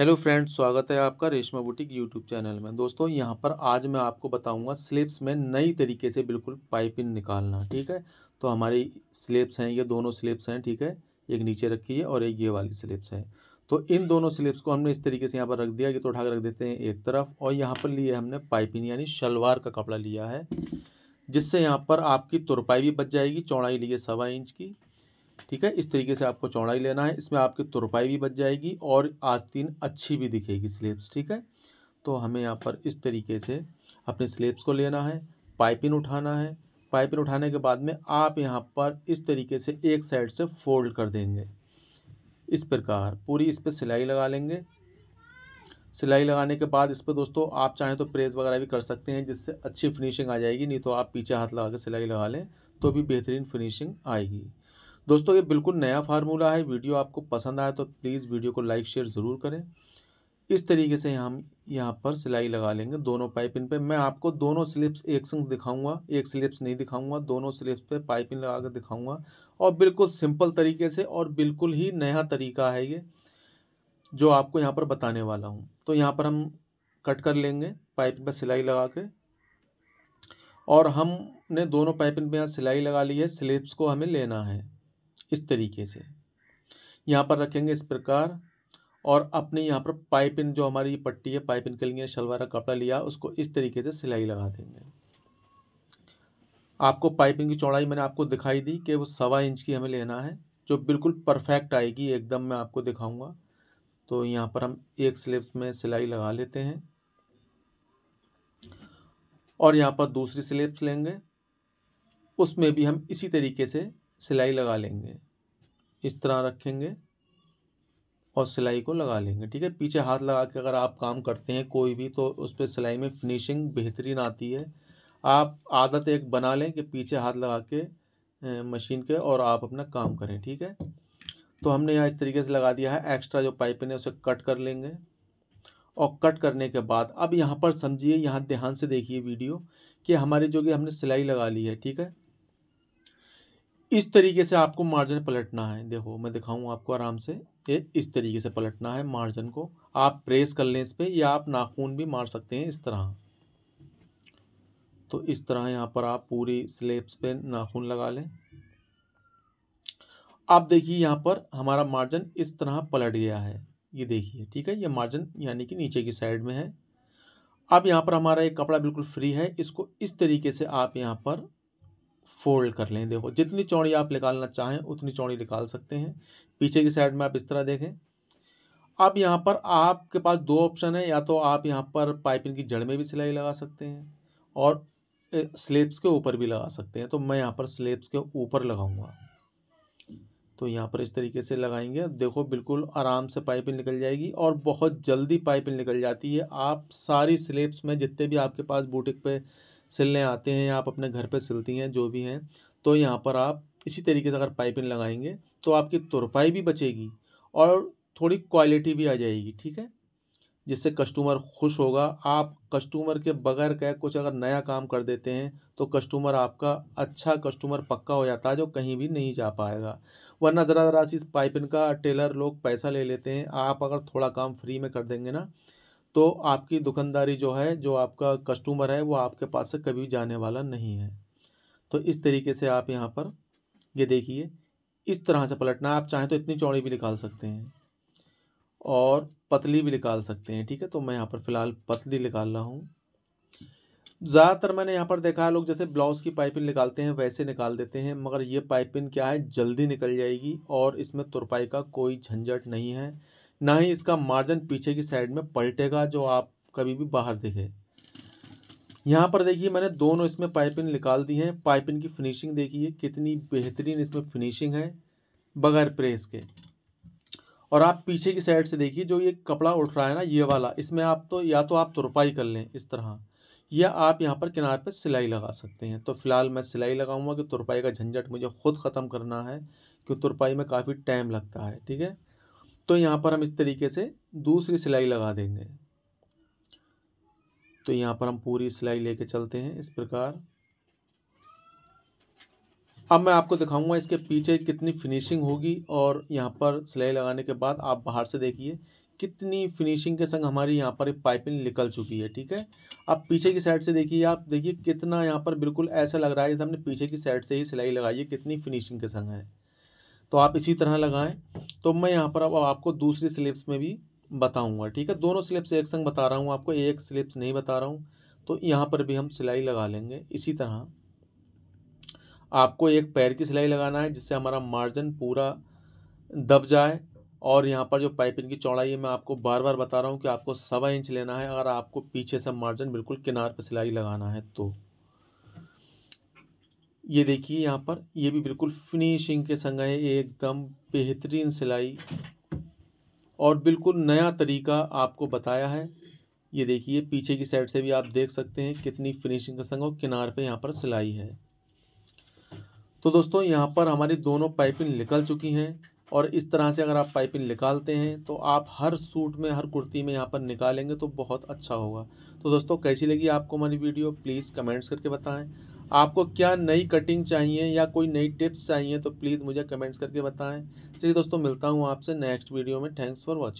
hello friends स्वागत है आपका रेशमा बुटीक यूट्यूब चैनल में दोस्तों यहाँ पर आज मैं आपको बताऊँगा स्लिप्स में नई तरीके से बिल्कुल पाइपिंग निकालना ठीक है तो हमारी स्लिप्स हैं ये दोनों स्लिप्स हैं ठीक है एक नीचे रखी है और एक ये वाली स्लिप्स है तो इन दोनों स्लिप्स को हमने इस तरीके से यहाँ पर रख दिया ये तो उठा रख देते हैं एक तरफ और यहाँ पर लिए हमने पाइपिंग यानी शलवार का कपड़ा लिया है जिससे यहाँ पर आपकी तुरपाई भी बच जाएगी चौड़ाई लिए सवा इंच की ठीक है इस तरीके से आपको चौड़ाई लेना है इसमें आपकी तुरपाई भी बच जाएगी और आस्तीन अच्छी भी दिखेगी स्लेब्स ठीक है तो हमें यहाँ पर इस तरीके से अपने स्लेब्स को लेना है पाइपिन उठाना है पाइपिन उठाने के बाद में आप यहाँ पर इस तरीके से एक साइड से फोल्ड कर देंगे इस प्रकार पूरी इस पर सिलाई लगा लेंगे सिलाई लगाने के बाद इस पर दोस्तों आप चाहें तो प्रेस वगैरह भी कर सकते हैं जिससे अच्छी फिनिशिंग आ जाएगी नहीं तो आप पीछे हाथ लगा कर सिलाई लगा लें तो भी बेहतरीन फिनिशिंग आएगी दोस्तों ये बिल्कुल नया फार्मूला है वीडियो आपको पसंद आए तो प्लीज़ वीडियो को लाइक शेयर ज़रूर करें इस तरीके से हम यहाँ पर सिलाई लगा लेंगे दोनों पाइपिन पे मैं आपको दोनों स्लिप्स एक संग दिखाऊंगा एक स्लिप्स नहीं दिखाऊंगा दोनों स्लिप्स पे पाइपिन लगा कर दिखाऊँगा और बिल्कुल सिंपल तरीके से और बिल्कुल ही नया तरीका है ये जो आपको यहाँ पर बताने वाला हूँ तो यहाँ पर हम कट कर लेंगे पाइपिन पर सिलाई लगा के और हमने दोनों पाइपिन पर यहाँ सिलाई लगा ली है स्लिप्स को हमें लेना है इस तरीके से यहाँ पर रखेंगे इस प्रकार और अपने यहाँ पर पाइपिन जो हमारी ये पट्टी है पाइपिन के लिए शलवार का कपड़ा लिया उसको इस तरीके से सिलाई लगा देंगे आपको पाइपिंग की चौड़ाई मैंने आपको दिखाई दी कि वो सवा इंच की हमें लेना है जो बिल्कुल परफेक्ट आएगी एकदम मैं आपको दिखाऊंगा तो यहाँ पर हम एक स्लिप्स में सिलाई लगा लेते हैं और यहाँ पर दूसरी स्लिप्स लेंगे उसमें भी हम इसी तरीके से सिलाई लगा लेंगे इस तरह रखेंगे और सिलाई को लगा लेंगे ठीक है पीछे हाथ लगा के अगर आप काम करते हैं कोई भी तो उस पर सिलाई में फिनिशिंग बेहतरीन आती है आप आदत एक बना लें कि पीछे हाथ लगा के मशीन के और आप अपना काम करें ठीक है तो हमने यहाँ इस तरीके से लगा दिया है एक्स्ट्रा जो पाइपिंग है उसे कट कर लेंगे और कट करने के बाद अब यहाँ पर समझिए यहाँ ध्यान से देखिए वीडियो कि हमारी जो कि हमने सिलाई लगा ली है ठीक है इस तरीके से आपको मार्जिन पलटना है देखो मैं दिखाऊँ आपको आराम से ये इस तरीके से पलटना है मार्जिन को आप प्रेस कर लें इस पर या आप नाखून भी मार सकते हैं इस तरह तो इस तरह यहाँ पर आप पूरी स्लेब्स पे नाखून लगा लें आप देखिए यहाँ पर हमारा मार्जिन इस तरह पलट गया है ये देखिए ठीक है ये मार्जिन यानी कि नीचे की साइड में है अब यहाँ पर हमारा एक कपड़ा बिल्कुल फ्री है इसको इस तरीके से आप यहाँ पर फोल्ड कर लें देखो जितनी चौड़ी आप निकालना चाहें उतनी चौड़ी निकाल सकते हैं पीछे की साइड में आप इस तरह देखें अब यहाँ पर आपके पास दो ऑप्शन है या तो आप यहाँ पर पाइपिंग की जड़ में भी सिलाई लगा सकते हैं और स्लेब्स के ऊपर भी लगा सकते हैं तो मैं यहाँ पर स्लेब्स के ऊपर लगाऊंगा तो यहाँ पर इस तरीके से लगाएंगे देखो बिल्कुल आराम से पाइपिंग निकल जाएगी और बहुत जल्दी पाइपिंग निकल जाती है आप सारी स्लेब्स में जितने भी आपके पास बूटिक पे सिलने आते हैं या आप अपने घर पे सिलती हैं जो भी हैं तो यहाँ पर आप इसी तरीके से अगर पाइपिंग लगाएंगे तो आपकी तुरपाई भी बचेगी और थोड़ी क्वालिटी भी आ जाएगी ठीक है जिससे कस्टमर खुश होगा आप कस्टमर के बगैर कह कुछ अगर नया काम कर देते हैं तो कस्टमर आपका अच्छा कस्टमर पक्का हो जाता है जो कहीं भी नहीं जा पाएगा वरना ज़रा ज़रा सी पाइपिंग का टेलर लोग पैसा ले लेते हैं आप अगर थोड़ा काम फ्री में कर देंगे ना तो आपकी दुकानदारी जो है जो आपका कस्टमर है वो आपके पास से कभी जाने वाला नहीं है तो इस तरीके से आप यहाँ पर ये देखिए इस तरह से पलटना आप चाहें तो इतनी चौड़ी भी निकाल सकते हैं और पतली भी निकाल सकते हैं ठीक है तो मैं यहाँ पर फ़िलहाल पतली निकाल रहा हूँ ज़्यादातर मैंने यहाँ पर देखा है लोग जैसे ब्लाउज़ की पाइपिंग निकालते हैं वैसे निकाल देते हैं मगर ये पाइपिंग क्या है जल्दी निकल जाएगी और इसमें तुरपाई का कोई झंझट नहीं है ना ही इसका मार्जिन पीछे की साइड में पलटेगा जो आप कभी भी बाहर दिखे यहाँ पर देखिए मैंने दोनों इसमें पाइपिंग निकाल दी हैं पाइपिंग की फिनिशिंग देखिए कितनी बेहतरीन इसमें फिनिशिंग है बगैर प्रेस के और आप पीछे की साइड से देखिए जो ये कपड़ा उठ रहा है ना ये वाला इसमें आप तो या तो आप तुरपाई कर लें इस तरह या आप यहाँ पर किनार पर सिलाई लगा सकते हैं तो फ़िलहाल मैं सिलाई लगाऊंगा कि तुरपाई का झंझट मुझे खुद ख़त्म करना है क्योंकि तुरपाई में काफ़ी टाइम लगता है ठीक है तो यहाँ पर हम इस तरीके से दूसरी सिलाई लगा देंगे तो यहाँ पर हम पूरी सिलाई लेके चलते हैं इस प्रकार अब मैं आपको दिखाऊंगा इसके पीछे कितनी फिनिशिंग होगी और यहाँ पर सिलाई लगाने के बाद आप बाहर से देखिए कितनी फिनिशिंग के संग हमारी यहाँ पर पाइपिंग निकल चुकी है ठीक है अब पीछे की साइड से देखिए आप देखिए कितना यहाँ पर बिल्कुल ऐसा लग रहा है जैसे हमने पीछे की साइड से ही सिलाई लगाई है कितनी फिनिशिंग के संग है तो आप इसी तरह लगाएं तो मैं यहाँ पर अब आपको दूसरी स्लिप्स में भी बताऊँगा ठीक है दोनों स्लिप्स एक संग बता रहा हूँ आपको एक स्लिप्स नहीं बता रहा हूँ तो यहाँ पर भी हम सिलाई लगा लेंगे इसी तरह आपको एक पैर की सिलाई लगाना है जिससे हमारा मार्जिन पूरा दब जाए और यहाँ पर जो पाइपिंग की चौड़ाई है मैं आपको बार बार बता रहा हूँ कि आपको सवा इंच लेना है अगर आपको पीछे से मार्जिन बिल्कुल किनार पर सिलाई लगाना है तो ये देखिए यहाँ पर ये भी बिल्कुल फिनिशिंग के संग है एकदम बेहतरीन सिलाई और बिल्कुल नया तरीका आपको बताया है ये देखिए पीछे की साइड से भी आप देख सकते हैं कितनी फिनिशिंग का संग और किनार पे यहाँ पर सिलाई है तो दोस्तों यहाँ पर हमारी दोनों पाइपिंग निकल चुकी हैं और इस तरह से अगर आप पाइपिंग निकालते हैं तो आप हर सूट में हर कुर्ती में यहाँ पर निकालेंगे तो बहुत अच्छा होगा तो दोस्तों कैसी लगी आपको हमारी वीडियो प्लीज़ कमेंट्स करके बताएं आपको क्या नई कटिंग चाहिए या कोई नई टिप्स चाहिए तो प्लीज़ मुझे कमेंट्स करके बताएं चलिए दोस्तों मिलता हूँ आपसे नेक्स्ट वीडियो में थैंक्स फॉर वॉचिंग